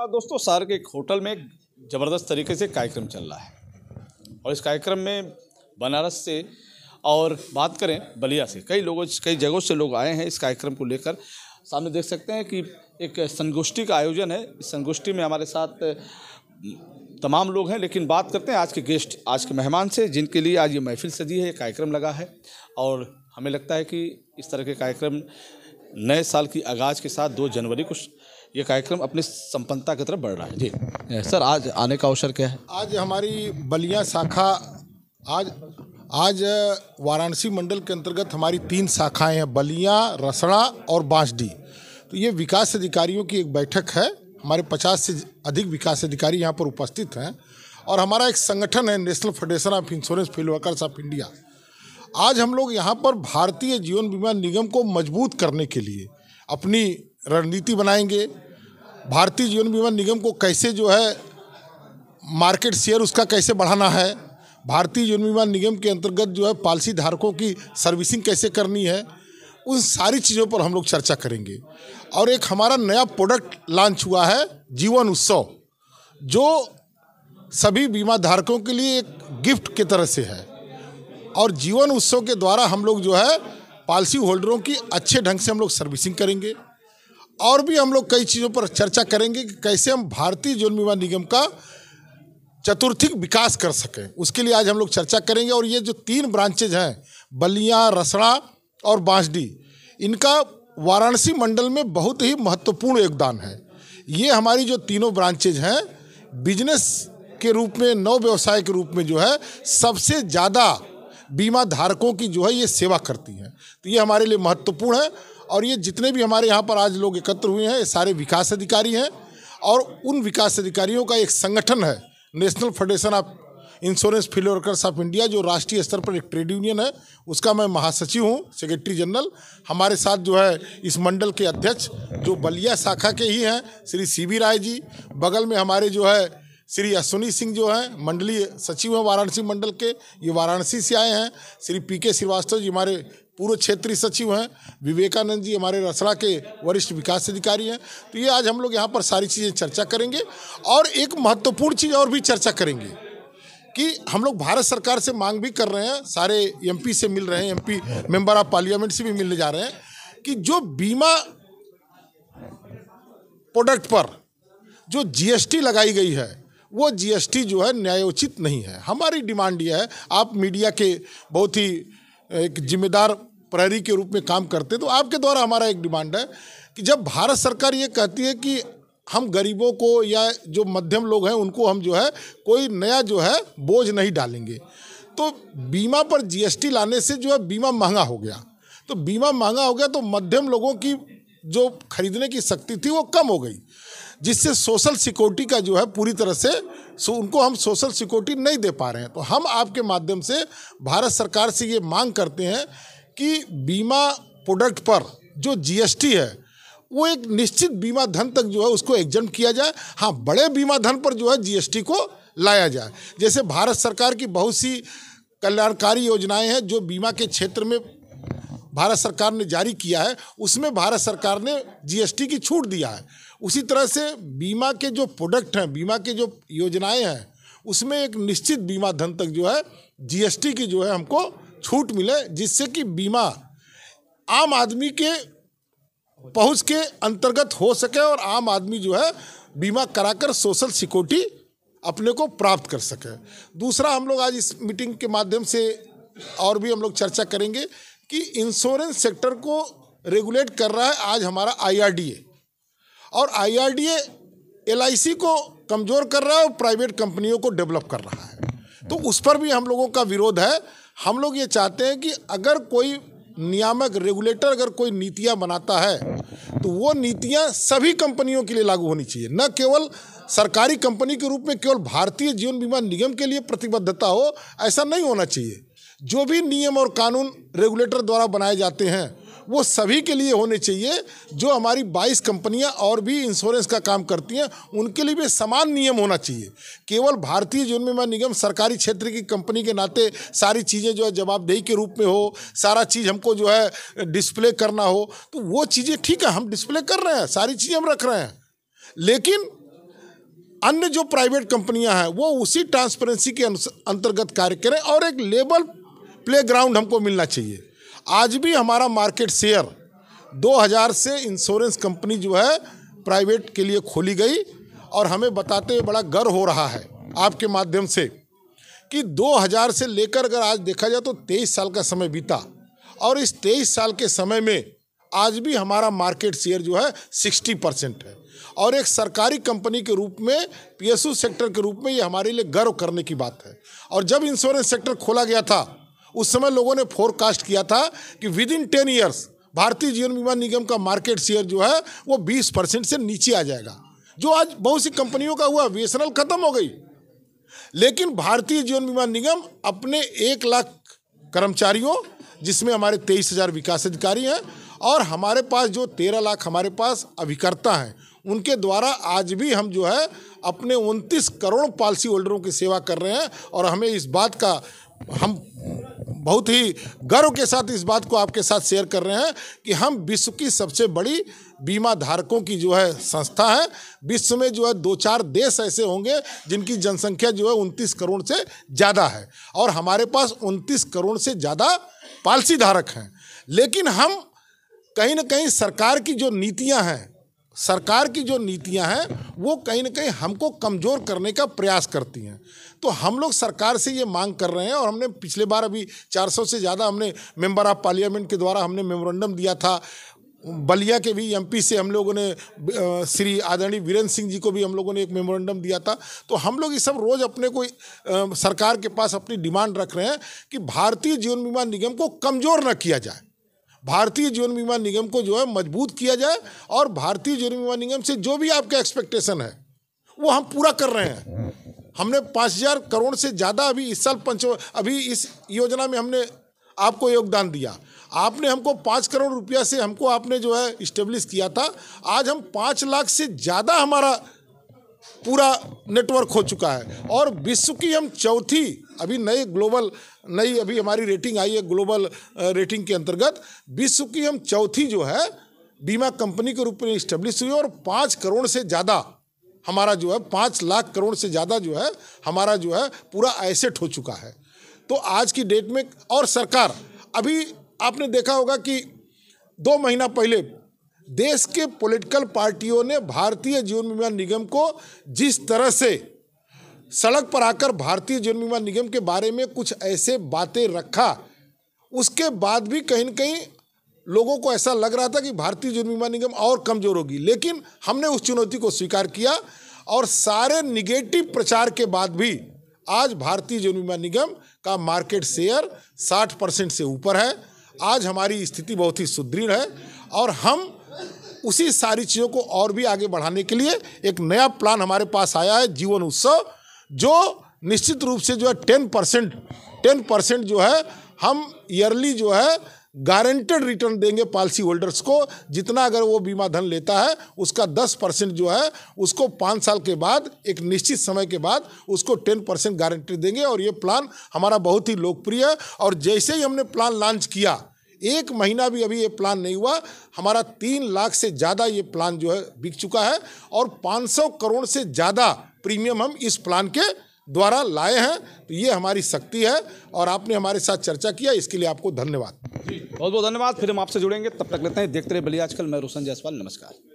का दोस्तों शहर के एक होटल में ज़बरदस्त तरीके से कार्यक्रम चल रहा है और इस कार्यक्रम में बनारस से और बात करें बलिया से कई लोगों कई जगहों से लोग आए हैं इस कार्यक्रम को लेकर सामने देख सकते हैं कि एक संगोष्ठी का आयोजन है इस संगोष्ठी में हमारे साथ तमाम लोग हैं लेकिन बात करते हैं आज के गेस्ट आज के मेहमान से जिनके लिए आज ये महफिल सजी है ये कार्यक्रम लगा है और हमें लगता है कि इस तरह के कार्यक्रम नए साल की आगाज़ के साथ दो जनवरी को ये कार्यक्रम अपनी संपन्नता की तरफ बढ़ रहा है जी सर आज आने का अवसर क्या है आज हमारी बलिया शाखा आज आज वाराणसी मंडल के अंतर्गत हमारी तीन शाखाएं हैं बलिया रसड़ा और बांसडी तो ये विकास अधिकारियों की एक बैठक है हमारे पचास से अधिक विकास अधिकारी यहाँ पर उपस्थित हैं और हमारा एक संगठन है National Federation of Insurance Field Workers of India आज हम लोग यहाँ पर भारतीय जीवन बीमा निगम को मजबूत करने के लिए अपनी रणनीति बनाएंगे भारतीय जीवन बीमा निगम को कैसे जो है मार्केट शेयर उसका कैसे बढ़ाना है भारतीय जीवन बीमा निगम के अंतर्गत जो है पॉलिसी धारकों की सर्विसिंग कैसे करनी है उन सारी चीज़ों पर हम लोग चर्चा करेंगे और एक हमारा नया प्रोडक्ट लॉन्च हुआ है जीवन उत्सव जो सभी बीमा धारकों के लिए एक गिफ्ट के तरह से है और जीवन उत्सव के द्वारा हम लोग जो है पॉलिसी होल्डरों की अच्छे ढंग से हम लोग सर्विसिंग करेंगे और भी हम लोग कई चीज़ों पर चर्चा करेंगे कि कैसे हम भारतीय जीवन बीमा निगम का चतुर्थिक विकास कर सकें उसके लिए आज हम लोग चर्चा करेंगे और ये जो तीन ब्रांचेज हैं बलिया रसड़ा और बांसडी इनका वाराणसी मंडल में बहुत ही महत्वपूर्ण योगदान है ये हमारी जो तीनों ब्रांचेज हैं बिजनेस के रूप में नौ व्यवसाय के रूप में जो है सबसे ज़्यादा बीमा धारकों की जो है ये सेवा करती हैं तो ये हमारे लिए महत्वपूर्ण है और ये जितने भी हमारे यहाँ पर आज लोग एकत्र हुए हैं ये सारे विकास अधिकारी हैं और उन विकास अधिकारियों का एक संगठन है National Federation of Insurance Field Workers of India जो राष्ट्रीय स्तर पर एक ट्रेड यूनियन है उसका मैं महासचिव हूँ सेक्रेटरी जनरल हमारे साथ जो है इस मंडल के अध्यक्ष जो बलिया शाखा के ही हैं श्री सी बी राय जी बगल में हमारे जो है श्री अश्विनी सिंह जो हैं मंडलीय सचिव हैं वाराणसी मंडल के ये वाराणसी से आए हैं श्री पी के श्रीवास्तव जी हमारे पूर्व क्षेत्रीय सचिव हैं विवेकानंद जी हमारे रसड़ा के वरिष्ठ विकास अधिकारी हैं तो ये आज हम लोग यहाँ पर सारी चीज़ें चर्चा करेंगे और एक महत्वपूर्ण चीज़ और भी चर्चा करेंगे कि हम लोग भारत सरकार से मांग भी कर रहे हैं सारे एमपी से मिल रहे हैं एमपी मेंबर ऑफ पार्लियामेंट से भी मिलने जा रहे हैं कि जो बीमा प्रोडक्ट पर जो जीएसटी लगाई गई है वो जीएसटी जो है न्यायोचित नहीं है हमारी डिमांड ये है आप मीडिया के बहुत ही एक जिम्मेदार प्रहरी के रूप में काम करते तो आपके द्वारा हमारा एक डिमांड है कि जब भारत सरकार ये कहती है कि हम गरीबों को या जो मध्यम लोग हैं उनको हम जो है कोई नया जो है बोझ नहीं डालेंगे तो बीमा पर जीएसटी लाने से जो है बीमा महंगा हो गया तो बीमा महंगा हो गया तो मध्यम लोगों की जो खरीदने की शक्ति थी वो कम हो गई जिससे सोशल सिक्योरिटी का जो है पूरी तरह से सो उनको हम सोशल सिक्योरिटी नहीं दे पा रहे हैं तो हम आपके माध्यम से भारत सरकार से ये मांग करते हैं कि बीमा प्रोडक्ट पर जो जीएसटी है वो एक निश्चित बीमा धन तक जो है उसको एग्जाम किया जाए हाँ बड़े बीमा धन पर जो है जीएसटी को लाया जाए जैसे भारत सरकार की बहुत सी कल्याणकारी योजनाएं हैं जो बीमा के क्षेत्र में भारत सरकार ने जारी किया है उसमें भारत सरकार ने जीएसटी की छूट दिया है उसी तरह से बीमा के जो प्रोडक्ट हैं बीमा के जो योजनाएं हैं उसमें एक निश्चित बीमा धन तक जो है जीएसटी की जो है हमको छूट मिले जिससे कि बीमा आम आदमी के पहुंच के अंतर्गत हो सके और आम आदमी जो है बीमा कराकर सोशल सिक्योरिटी अपने को प्राप्त कर सके दूसरा हम लोग आज इस मीटिंग के माध्यम से और भी हम लोग चर्चा करेंगे कि इंश्योरेंस सेक्टर को रेगुलेट कर रहा है आज हमारा आईआरडीए और आईआरडीए एलआईसी को कमज़ोर कर रहा है और प्राइवेट कंपनियों को डेवलप कर रहा है तो उस पर भी हम लोगों का विरोध है हम लोग ये चाहते हैं कि अगर कोई नियामक रेगुलेटर अगर कोई नीतियाँ बनाता है तो वो नीतियाँ सभी कंपनियों के लिए लागू होनी चाहिए न केवल सरकारी कंपनी के रूप में केवल भारतीय जीवन बीमा निगम के लिए प्रतिबद्धता हो ऐसा नहीं होना चाहिए जो भी नियम और कानून रेगुलेटर द्वारा बनाए जाते हैं वो सभी के लिए होने चाहिए जो हमारी 22 कंपनियां और भी इंश्योरेंस का काम करती हैं उनके लिए भी समान नियम होना चाहिए केवल भारतीय जीवन बीमा निगम सरकारी क्षेत्र की कंपनी के नाते सारी चीज़ें जो है जवाबदेही के रूप में हो सारा चीज़ हमको जो है डिस्प्ले करना हो तो वो चीज़ें ठीक है हम डिस्प्ले कर रहे हैं सारी चीज़ें हम रख रहे हैं लेकिन अन्य जो प्राइवेट कंपनियां हैं वो उसी ट्रांसपेरेंसी के अंतर्गत कार्य करें और एक लेबल प्लेग्राउंड हमको मिलना चाहिए आज भी हमारा मार्केट शेयर 2000 से इंश्योरेंस कंपनी जो है प्राइवेट के लिए खोली गई और हमें बताते हुए बड़ा गर्व हो रहा है आपके माध्यम से कि 2000 से लेकर अगर आज देखा जाए तो 23 साल का समय बीता और इस 23 साल के समय में आज भी हमारा मार्केट शेयर जो है 60 परसेंट है और एक सरकारी कंपनी के रूप में पीएसयू सेक्टर के रूप में ये हमारे लिए गर्व करने की बात है और जब इंश्योरेंस सेक्टर खोला गया था उस समय लोगों ने फोरकास्ट किया था कि विद इन टेन ईयर्स भारतीय जीवन बीमा निगम का मार्केट शेयर जो है वो बीस परसेंट से नीचे आ जाएगा जो आज बहुत सी कंपनियों का हुआ बी खत्म हो गई लेकिन भारतीय जीवन बीमा निगम अपने एक लाख कर्मचारियों जिसमें हमारे तेईस हजार विकास अधिकारी हैं और हमारे पास जो तेरह लाख हमारे पास अभिकर्ता हैं उनके द्वारा आज भी हम जो है अपने उनतीस करोड़ पॉलिसी होल्डरों की सेवा कर रहे हैं और हमें इस बात का हम बहुत ही गर्व के साथ इस बात को आपके साथ शेयर कर रहे हैं कि हम विश्व की सबसे बड़ी बीमा धारकों की जो है संस्था है विश्व में जो है दो चार देश ऐसे होंगे जिनकी जनसंख्या जो है उनतीस करोड़ से ज़्यादा है और हमारे पास उनतीस करोड़ से ज़्यादा पॉलिसी धारक हैं लेकिन हम कहीं ना कहीं सरकार की जो नीतियाँ हैं सरकार की जो नीतियां हैं वो कहीं ना कहीं हमको कमज़ोर करने का प्रयास करती हैं तो हम लोग सरकार से ये मांग कर रहे हैं और हमने पिछले बार अभी 400 से ज़्यादा हमने मेंबर ऑफ पार्लियामेंट के द्वारा हमने मेमोरेंडम दिया था बलिया के भी एमपी से हम लोगों ने श्री आदरणीय वीरेंद्र सिंह जी को भी हम लोगों ने एक मेमोरेंडम दिया था तो हम लोग ये सब रोज़ अपने को सरकार के पास अपनी डिमांड रख रहे हैं कि भारतीय जीवन बीमा निगम को कमज़ोर न किया जाए भारतीय जीवन बीमा निगम को जो है मजबूत किया जाए और भारतीय जीवन बीमा निगम से जो भी आपका एक्सपेक्टेशन है वो हम पूरा कर रहे हैं हमने पाँच हजार करोड़ से ज़्यादा अभी इस साल पंच अभी इस योजना में हमने आपको योगदान दिया आपने हमको पाँच करोड़ रुपया से हमको आपने जो है इस्टेब्लिश किया था आज हम पाँच लाख से ज़्यादा हमारा पूरा नेटवर्क हो चुका है और विश्व की हम चौथी अभी नई ग्लोबल नई अभी हमारी रेटिंग आई है ग्लोबल रेटिंग के अंतर्गत विश्व की हम चौथी जो है बीमा कंपनी के रूप में इस्टेब्लिश हुई और पाँच करोड़ से ज़्यादा हमारा जो है पाँच लाख करोड़ से ज़्यादा जो है हमारा जो है पूरा एसेट हो चुका है तो आज की डेट में और सरकार अभी आपने देखा होगा कि दो महीना पहले देश के पॉलिटिकल पार्टियों ने भारतीय जीवन बीमा निगम को जिस तरह से सड़क पर आकर भारतीय जीवन बीमा निगम के बारे में कुछ ऐसे बातें रखा उसके बाद भी कहीं ना कहीं लोगों को ऐसा लग रहा था कि भारतीय जीवन बीमा निगम और कमजोर होगी लेकिन हमने उस चुनौती को स्वीकार किया और सारे निगेटिव प्रचार के बाद भी आज भारतीय जीवन बीमा निगम का मार्केट शेयर 60 परसेंट से ऊपर है आज हमारी स्थिति बहुत ही सुदृढ़ है और हम उसी सारी चीज़ों को और भी आगे बढ़ाने के लिए एक नया प्लान हमारे पास आया है जीवन उत्सव जो निश्चित रूप से जो है टेन परसेंट टेन परसेंट जो है हम ईयरली जो है गारंटेड रिटर्न देंगे पॉलिसी होल्डर्स को जितना अगर वो बीमा धन लेता है उसका 10 परसेंट जो है उसको पाँच साल के बाद एक निश्चित समय के बाद उसको 10 परसेंट गारंटी देंगे और ये प्लान हमारा बहुत ही लोकप्रिय है और जैसे ही हमने प्लान लॉन्च किया एक महीना भी अभी ये प्लान नहीं हुआ हमारा तीन लाख से ज़्यादा ये प्लान जो है बिक चुका है और 500 करोड़ से ज़्यादा प्रीमियम हम इस प्लान के द्वारा लाए हैं तो ये हमारी शक्ति है और आपने हमारे साथ चर्चा किया इसके लिए आपको धन्यवाद बहुत बहुत धन्यवाद फिर हम आपसे जुड़ेंगे तब तक लेते हैं देखते रहे बलिया आजकल मैं रोशन जायसवाल नमस्कार